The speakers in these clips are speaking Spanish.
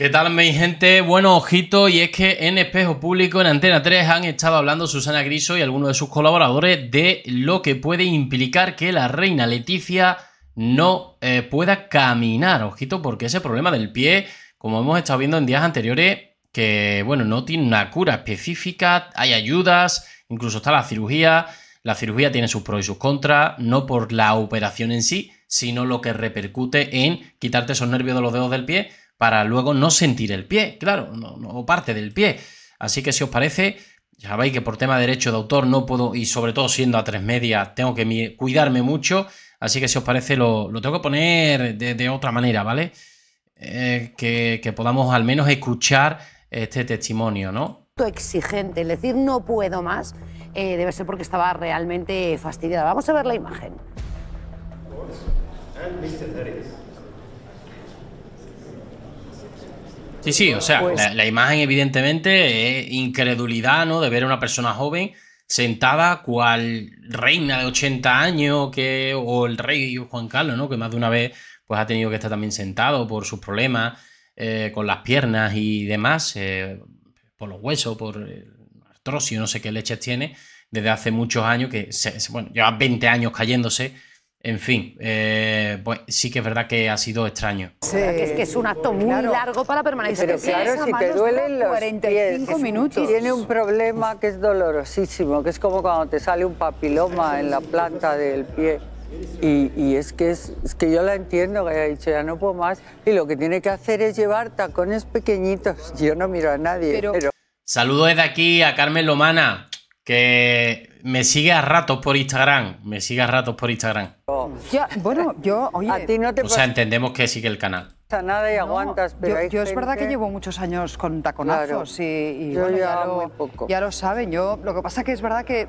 ¿Qué tal, mi gente? Bueno, ojito, y es que en Espejo Público, en Antena 3, han estado hablando Susana Griso y algunos de sus colaboradores de lo que puede implicar que la reina Leticia no eh, pueda caminar. Ojito, porque ese problema del pie, como hemos estado viendo en días anteriores, que, bueno, no tiene una cura específica, hay ayudas, incluso está la cirugía. La cirugía tiene sus pros y sus contras, no por la operación en sí, sino lo que repercute en quitarte esos nervios de los dedos del pie para luego no sentir el pie, claro, no, parte del pie. Así que si os parece, ya sabéis que por tema de derecho de autor no puedo, y sobre todo siendo a tres medias, tengo que cuidarme mucho. Así que si os parece, lo, tengo que poner de, otra manera, ¿vale? Eh, que, podamos al menos escuchar este testimonio, ¿no? Exigente, el decir no puedo más eh, debe ser porque estaba realmente fastidiada. Vamos a ver la imagen. Sí, sí, o sea, pues la, imagen evidentemente es incredulidad, ¿no? De ver a una persona joven sentada cual reina de 80 años que, o el rey Juan Carlos, ¿no? Que más de una vez pues ha tenido que estar también sentado por sus problemas eh, con las piernas y demás, eh, por los huesos, por y no sé qué leches tiene, desde hace muchos años que, se, bueno, lleva 20 años cayéndose en fin, eh, pues sí que es verdad que ha sido extraño. que es que es un acto muy largo para permanecer. Pero claro, si te duelen los 45 pies, minutos. Tiene un problema que es dolorosísimo, que es como cuando te sale un papiloma en la planta del pie. Y, es, que es, que yo la entiendo, que haya dicho, ya no puedo más. Y lo que tiene que hacer es llevar tacones pequeñitos. Yo no miro a nadie. Pero... pero... Saludo desde aquí a Carmen Lomana, que me sigue a ratos por Instagram, me sigue a ratos por Instagram. bueno, yo, oye, o sea, entendemos que sigue el canal. Nada yo, es verdad que llevo muchos años con taconazos y, bueno, ya, lo, saben. Yo lo que pasa que es verdad que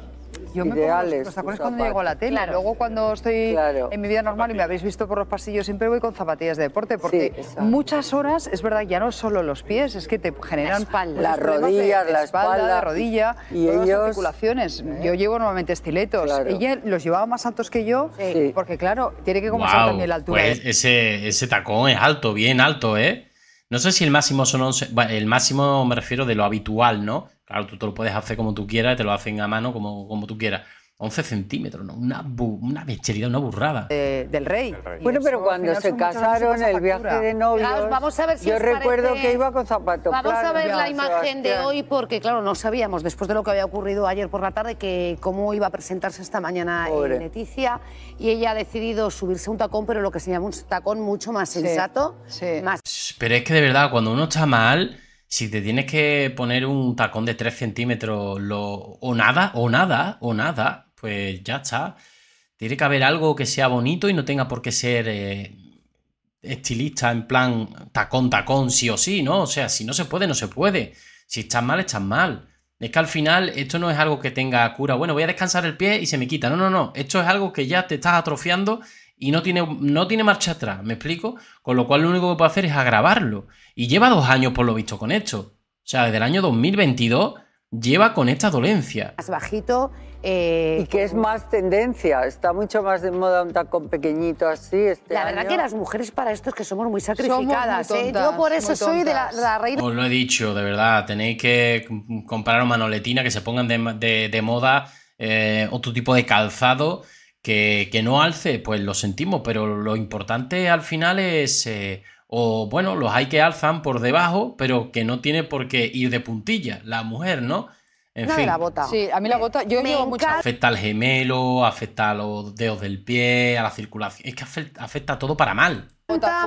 yo ideales. los tacones pues, cuando llego a la tele. Luego cuando estoy en mi vida normal y me habéis visto por los pasillos, siempre voy con zapatillas de deporte porque muchas horas, es verdad, ya no solo los pies, es que te generan las rodillas, la espalda, la, rodilla, las articulaciones. ¿Eh? Yo llevo normalmente estiletos. Ella los llevaba más altos que yo porque claro, tiene que compensar también la altura. Pues, ese, ese tacón es alto, bien alto, ¿eh? No sé si el máximo son 11, el máximo me refiero de lo habitual, ¿no? Claro, tú te lo puedes hacer como tú quieras, te lo hacen a mano como, como tú quieras. 11 centímetros, ¿no? una, una bechería, una burrada. del rey. Bueno, pero cuando se casaron, el viaje de novios. vamos a ver yo recuerdo que iba con zapatos. Vamos a ver la imagen de hoy, porque claro, no sabíamos, después de lo que había ocurrido ayer por la tarde, que cómo iba a presentarse esta mañana Leticia. Y ella ha decidido subirse un tacón, pero lo que se llama un tacón mucho más sensato. Sí. Más... Pero es que de verdad, cuando uno está mal si te tienes que poner un tacón de 3 centímetros o nada, o nada, o nada, pues ya está. Tiene que haber algo que sea bonito y no tenga por qué ser eh, estilista en plan tacón, tacón, sí o sí, ¿no? O sea, si no se puede, no se puede. Si estás mal, estás mal. Es que al final esto no es algo que tenga cura. Bueno, voy a descansar el pie y se me quita. No, no, no. Esto es algo que ya te estás atrofiando y no tiene, no tiene marcha atrás, ¿me explico? Con lo cual lo único que puede hacer es agravarlo. Y lleva dos años por lo visto con esto. O sea, desde el año 2022 lleva con esta dolencia. Más bajito. Eh, y que es más tendencia, está mucho más de moda un tacón pequeñito así. Este la verdad que las mujeres para esto es que somos muy sacrificadas. ¿eh? Yo por eso soy de la, reina. Os lo he dicho, de verdad, tenéis que comprar manoletina, que se pongan de, moda eh, otro tipo de calzado. Que, no alce, pues lo sentimos, pero lo importante al final es, eh, o bueno, los hay que alzan por debajo, pero que no tiene por qué ir de puntilla, la mujer, ¿no? En fin. la bota. Sí, a mí la bota, yo llevo Afecta al gemelo, afecta a los dedos del pie, a la circulación, es que afecta, afecta todo para mal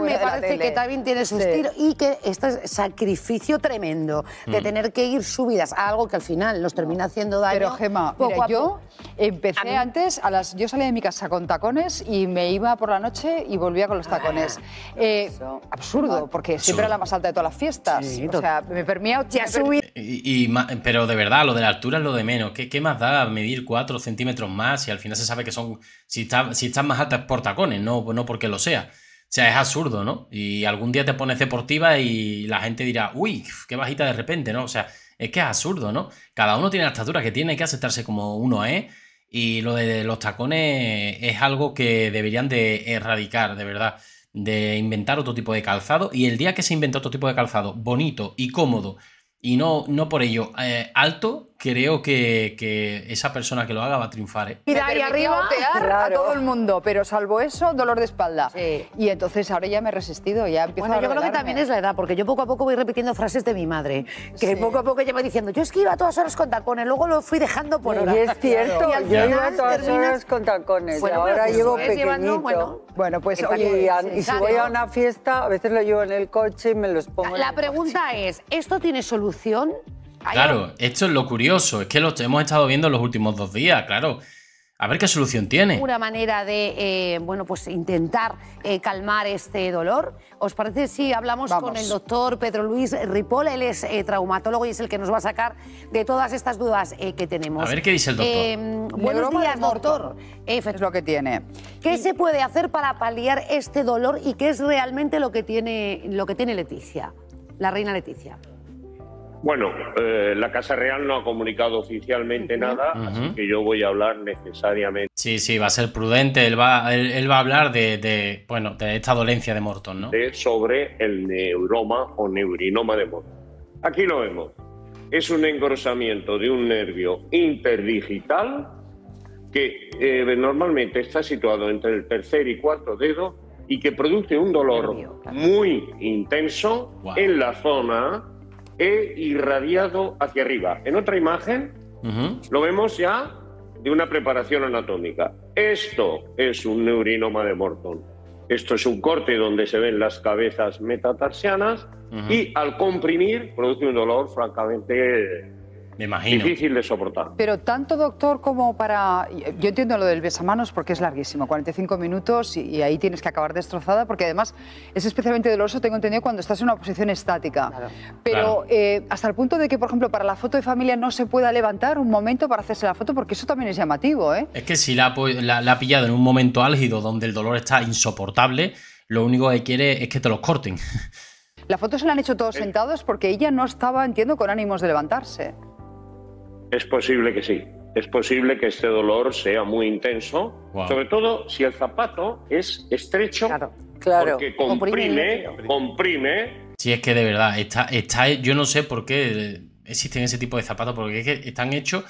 me parece que también tiene su y que este sacrificio tremendo de mm. tener que ir subidas a algo que al final nos termina haciendo daño. Pero Gema, yo empecé antes a las yo salía de mi casa con tacones y me iba por la noche y volvía con los tacones. Ah, eh, absurdo, porque siempre era la más alta de todas las fiestas. o sea, me permía subir. pero de verdad, lo de la altura es lo de menos. ¿Qué, más da medir 4 centímetros más si al final se sabe que son si estás si más altas es por tacones, no, no porque lo sea. O sea, es absurdo, ¿no? Y algún día te pones deportiva y la gente dirá, uy, qué bajita de repente, ¿no? O sea, es que es absurdo, ¿no? Cada uno tiene la estatura que tiene, hay que aceptarse como uno es. Y lo de los tacones es algo que deberían de erradicar, de verdad. De inventar otro tipo de calzado. Y el día que se inventa otro tipo de calzado, bonito y cómodo, y no, no por ello eh, alto, creo que, esa persona que lo haga va a triunfar. Y ¿eh? de arriba a todo el mundo, pero salvo eso, dolor de espalda. Sí. Y entonces ahora ya me he resistido, ya empiezo bueno, yo creo que también es la edad, porque yo poco a poco voy repitiendo frases de mi madre, que poco a poco lleva diciendo, yo es que iba todas horas con tacones, luego lo fui dejando por hora. Y es cierto, yo iba todas horas con tacones, bueno, y ahora llevo pequeñito. bueno, pues y, si voy a una fiesta, a veces lo llevo en el coche y me los pongo La, en el pregunta es, ¿esto tiene solución? Claro, esto es lo curioso, es que lo hemos estado viendo en los últimos dos días, claro. A ver qué solución tiene. Una manera de eh, bueno, pues intentar eh, calmar este dolor. ¿Os parece si hablamos con el doctor Pedro Luis Ripoll? Él es eh, traumatólogo y es el que nos va a sacar de todas estas dudas que tenemos. A ver qué dice el doctor. buenos días, doctor. Es lo que tiene. ¿Qué se puede hacer para paliar este dolor y qué es realmente lo que tiene, lo que tiene Leticia, la reina Leticia? Bueno, eh, la Casa Real no ha comunicado oficialmente nada, así que yo voy a hablar necesariamente. Sí, sí, va a ser prudente. Él va, él, va a hablar de, bueno, de esta dolencia de Morton, ¿no? sobre el neuroma o neurinoma de Morton. Aquí lo vemos. Es un engrosamiento de un nervio interdigital que eh, normalmente está situado entre el tercer y cuarto dedo y que produce un dolor muy intenso en la zona He irradiado hacia arriba. En otra imagen lo vemos ya de una preparación anatómica. Esto es un neurinoma de Morton. Esto es un corte donde se ven las cabezas metatarsianas y al comprimir produce un dolor francamente imagino. Difícil de soportar. Pero tanto doctor como para... Yo entiendo lo del besamanos porque es larguísimo, 45 minutos y, ahí tienes que acabar destrozada porque además es especialmente doloroso, tengo entendido, cuando estás en una posición estática. Pero eh, hasta el punto de que, por ejemplo, para la foto de familia no se pueda levantar un momento para hacerse la foto porque eso también es llamativo. ¿eh? Es que si la, la ha pillado en un momento álgido donde el dolor está insoportable, lo único que quiere es que te los corten. La foto se la han hecho todos sentados porque ella no estaba, entiendo, con ánimos de levantarse. Es posible que sí. Es posible que este dolor sea muy intenso, sobre todo si el zapato es estrecho, claro, claro. porque comprime, comprime, Si es que de verdad, está, está, yo no sé por qué eh, existen ese tipo de zapatos, porque es que están hechos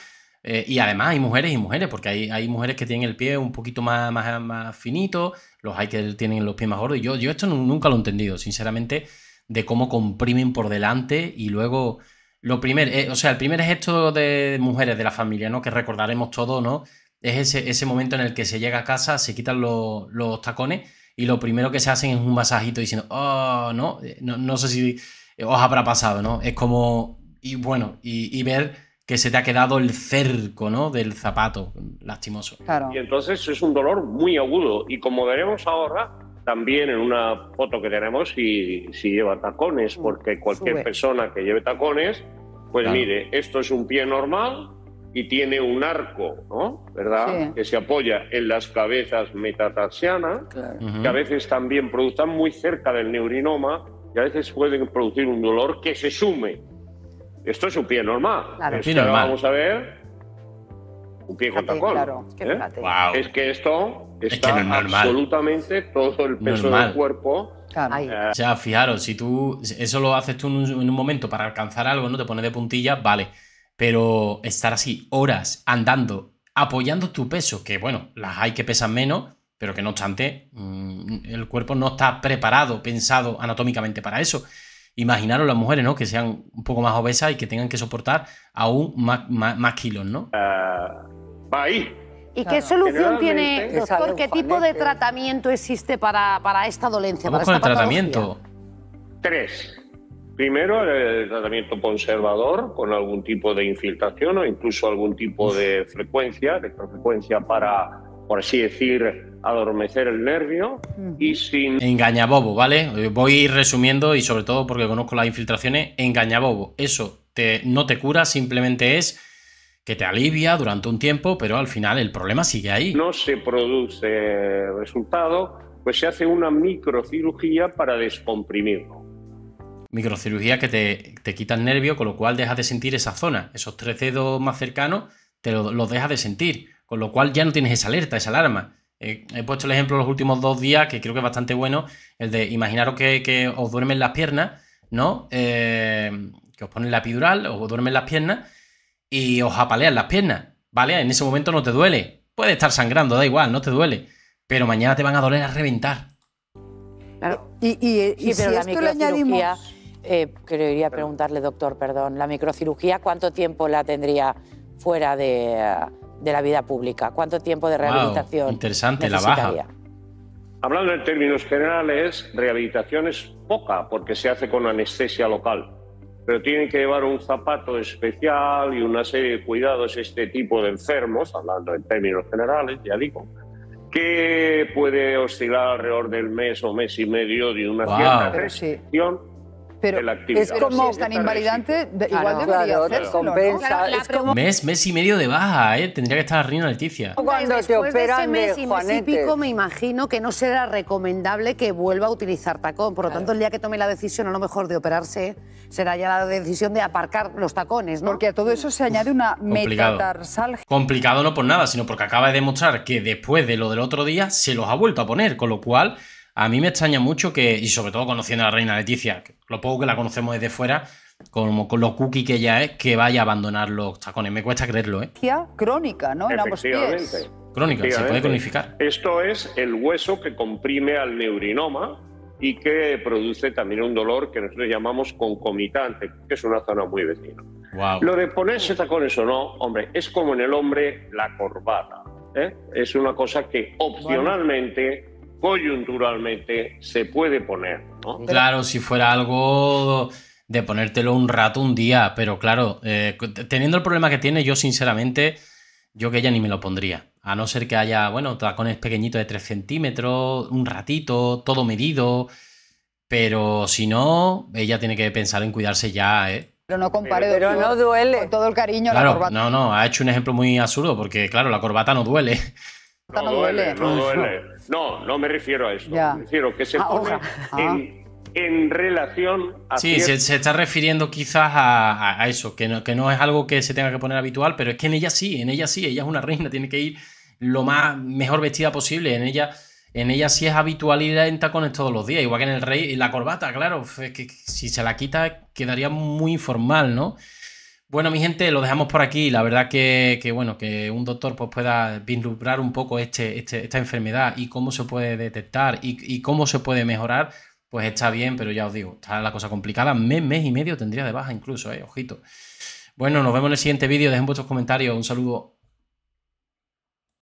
eh, y además hay mujeres y mujeres, porque hay, hay mujeres que tienen el pie un poquito más, más, finito, los hay que tienen los pies más gordos. Yo, yo esto nunca lo he entendido, sinceramente, de cómo comprimen por delante y luego lo primero, eh, o sea, el primer gesto de mujeres de la familia, ¿no? Que recordaremos todo, ¿no? Es ese, ese momento en el que se llega a casa, se quitan los, tacones y lo primero que se hacen es un masajito diciendo, oh, no, eh, no, no sé si eh, os habrá pasado, ¿no? Es como, y bueno, y, ver que se te ha quedado el cerco, ¿no? Del zapato, lastimoso. Claro. Y entonces es un dolor muy agudo y como veremos ahora, también en una foto que tenemos si, si lleva tacones, mm, porque cualquier persona que lleve tacones, pues mire, esto es un pie normal y tiene un arco, ¿no? ¿Verdad? Que se apoya en las cabezas metatarsianas, que a veces también producen muy cerca del neurinoma y a veces pueden producir un dolor que se sume. Esto es un pie normal. Claro. pie normal. Vamos a ver. Un pie con tacón. ¿eh? Es que esto es que no es absolutamente todo el peso del cuerpo. Eh, o sea, fijaros, si tú eso lo haces tú en un, momento para alcanzar algo, ¿no? Te pones de puntillas, vale. Pero estar así horas andando, apoyando tu peso, que bueno, las hay que pesan menos, pero que no obstante, mm, el cuerpo no está preparado, pensado anatómicamente para eso. Imaginaros las mujeres, ¿no? Que sean un poco más obesas y que tengan que soportar aún más, kilos, ¿no? Eh, va ¿Y qué solución tiene, doctor? ¿Qué tipo de tratamiento existe para, para esta dolencia? ¿Cuál el tratamiento? Tres. Primero, el tratamiento conservador con algún tipo de infiltración o incluso algún tipo de frecuencia, de frecuencia para, por así decir, adormecer el nervio y sin... Engañabobo, ¿vale? Eh, voy resumiendo y sobre todo porque conozco las infiltraciones, engañabobo. Eso no te cura, simplemente es que te alivia durante un tiempo, pero al final el problema sigue ahí. No se produce resultado, pues se hace una microcirugía para descomprimirlo. Microcirugía que te, quita el nervio, con lo cual dejas de sentir esa zona. Esos tres dedos más cercanos te los dejas de sentir, con lo cual ya no tienes esa alerta, esa alarma. Eh, he puesto el ejemplo los últimos dos días, que creo que es bastante bueno, el de imaginaros que, os duermen las piernas, ¿no? Eh, que os ponen la epidural, os duermen las piernas y os apalean las piernas, ¿vale? En ese momento no te duele. Puede estar sangrando, da igual, no te duele. Pero mañana te van a doler a reventar. Y, y, si esto microcirugía, eh, quería preguntarle, doctor, perdón, la microcirugía, ¿cuánto tiempo la tendría fuera de, la vida pública? ¿Cuánto tiempo de rehabilitación? interesante, la baja. Hablando en términos generales, rehabilitación es poca porque se hace con anestesia local pero tienen que llevar un zapato especial y una serie de cuidados este tipo de enfermos, hablando en términos generales, ya digo, que puede oscilar alrededor del mes o mes y medio de una cierta restricción pero Es como es tan invalidante, igual debería Mes, mes y medio de baja, ¿eh? Tendría que estar arriba Leticia. Cuando Después de ese mes y mes pico, me imagino que no será recomendable que vuelva a utilizar tacón. Por lo tanto, el día que tome la decisión, a lo mejor de operarse, será ya la decisión de aparcar los tacones, ¿no? Porque a todo eso se añade una metatarsalgia. Complicado no por nada, sino porque acaba de demostrar que después de lo del otro día se los ha vuelto a poner, con lo cual a mí me extraña mucho que, y sobre todo conociendo a la reina Leticia, lo poco que la conocemos desde fuera, como con lo cookie que ella es, que vaya a abandonar los tacones. Me cuesta creerlo, ¿eh? Crónica, ¿no? En ambos pies. Crónica, se puede cronificar. Esto es el hueso que comprime al neurinoma y que produce también un dolor que nosotros llamamos concomitante, que es una zona muy vecina. Lo de ponerse tacones o no, hombre, es como en el hombre la corbata. ¿eh? Es una cosa que opcionalmente coyunturalmente se puede poner. ¿no? Claro, si fuera algo de ponértelo un rato, un día, pero claro, eh, teniendo el problema que tiene, yo sinceramente, yo que ella ni me lo pondría. A no ser que haya, bueno, tacones pequeñitos de 3 centímetros, un ratito, todo medido. Pero si no, ella tiene que pensar en cuidarse ya, ¿eh? Pero no compare, pero, no duele. Con todo el cariño la corbata. No, no, ha hecho un ejemplo muy absurdo porque, claro, la corbata no duele. No, no duele, no No, me refiero a eso. Ya. Me refiero que se ah, ponga ah. en, relación a. Sí, se, está refiriendo quizás a, eso, que no, que no es algo que se tenga que poner habitual, pero es que en ella sí, en ella sí, ella es una reina, tiene que ir lo más mejor vestida posible. En ella, en ella sí es habitual ir en tacones todos los días, igual que en el rey. Y la corbata, claro, es que si se la quita quedaría muy informal, ¿no? Bueno, mi gente, lo dejamos por aquí. La verdad que, que bueno, que un doctor pues, pueda vislumbrar un poco este, este esta enfermedad y cómo se puede detectar y, cómo se puede mejorar, pues está bien, pero ya os digo, está la cosa complicada. Mes, mes y medio tendría de baja incluso, eh, ojito. Bueno, nos vemos en el siguiente vídeo. Dejen vuestros comentarios. Un saludo.